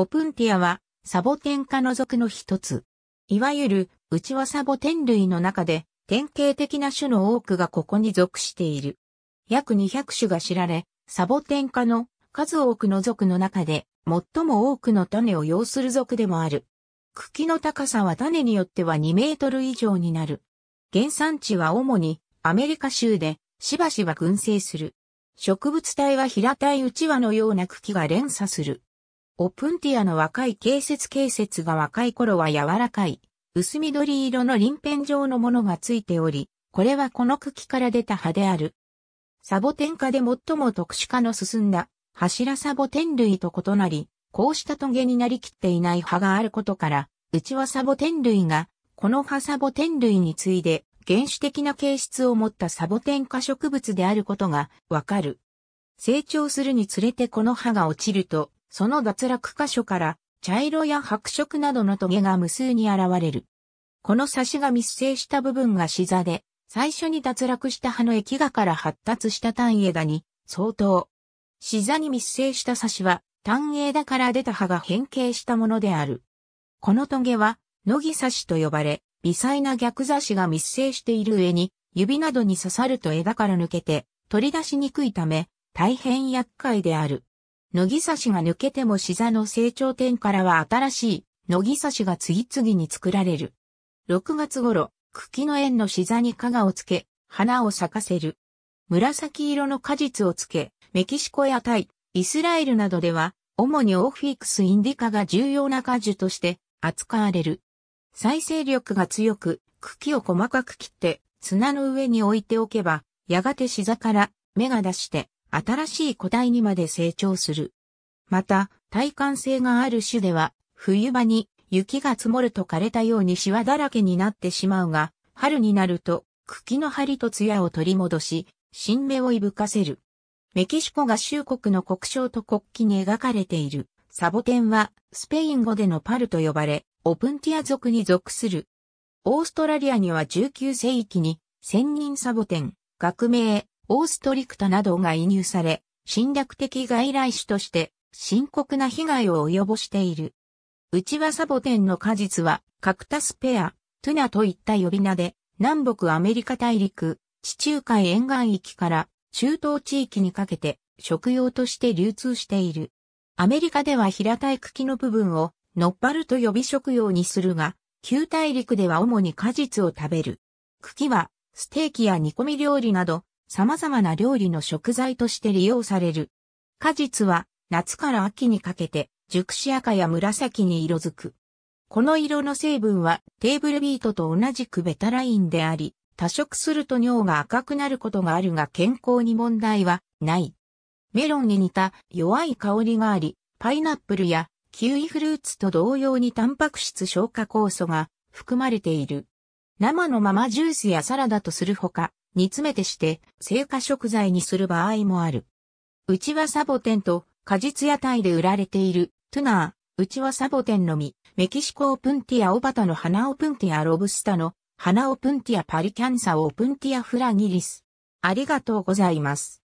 オプンティアはサボテン科の属の一つ。いわゆる内輪サボテン類の中で典型的な種の多くがここに属している。約200種が知られ、サボテン科の数多くの属の中で最も多くの種を要する属でもある。茎の高さは種によっては2メートル以上になる。原産地は主にアメリカ州でしばしば群生する。植物体は平たいうちわのような茎が連鎖する。オプンティアの若い形節形節が若い頃は柔らかい、薄緑色の鱗片状のものがついており、これはこの茎から出た葉である。サボテン科で最も特殊化の進んだ柱サボテン類と異なり、こうしたトゲになりきっていない葉があることから、うちはサボテン類が、この葉サボテン類に次いで原始的な形質を持ったサボテン科植物であることがわかる。成長するにつれてこの葉が落ちると、その脱落箇所から茶色や白色などのトゲが無数に現れる。この差しが密生した部分が死座で、最初に脱落した葉の液芽から発達した単枝に相当。死座に密生した差しは単枝から出た葉が変形したものである。このトゲは、野木差しと呼ばれ、微細な逆差しが密生している上に、指などに刺さると枝から抜けて、取り出しにくいため、大変厄介である。野木差しが抜けても膝の成長点からは新しい野木差しが次々に作られる。6月頃、茎の縁の膝に加賀をつけ、花を咲かせる。紫色の果実をつけ、メキシコやタイ、イスラエルなどでは、主にオフィクスインディカが重要な果樹として扱われる。再生力が強く、茎を細かく切って、砂の上に置いておけば、やがて膝から芽が出して、新しい個体にまで成長する。また、体感性がある種では、冬場に雪が積もると枯れたようにシワだらけになってしまうが、春になると茎の張りと艶を取り戻し、新芽をいぶかせる。メキシコ合衆国の国章と国旗に描かれているサボテンはスペイン語でのパルと呼ばれ、オプンティア族に属する。オーストラリアには19世紀に千人サボテン、学名オーストリクタなどが移入され、侵略的外来種として深刻な被害を及ぼしている。内輪サボテンの果実はカクタスペア、トゥナといった呼び名で、南北アメリカ大陸、地中海沿岸域から中東地域にかけて食用として流通している。アメリカでは平たい茎の部分をのっぱると呼び食用にするが、旧大陸では主に果実を食べる。茎はステーキや煮込み料理など様々な料理の食材として利用される。果実は夏から秋にかけて熟し赤や紫に色づく。この色の成分はテーブルビートと同じくベタラインであり、多色すると尿が赤くなることがあるが健康に問題はない。メロンに似た弱い香りがあり、パイナップルやキウイフルーツと同様にタンパク質消化酵素が含まれている。生のままジュースやサラダとするほか、煮詰めてして、成果食材にする場合もある。うちはサボテンと果実屋台で売られているトゥナー、うちはサボテンのみ、メキシコオプンティアオバタの花オプンティアロブスタの花オプンティアパリキャンサオプンティアフラギリス。ありがとうございます。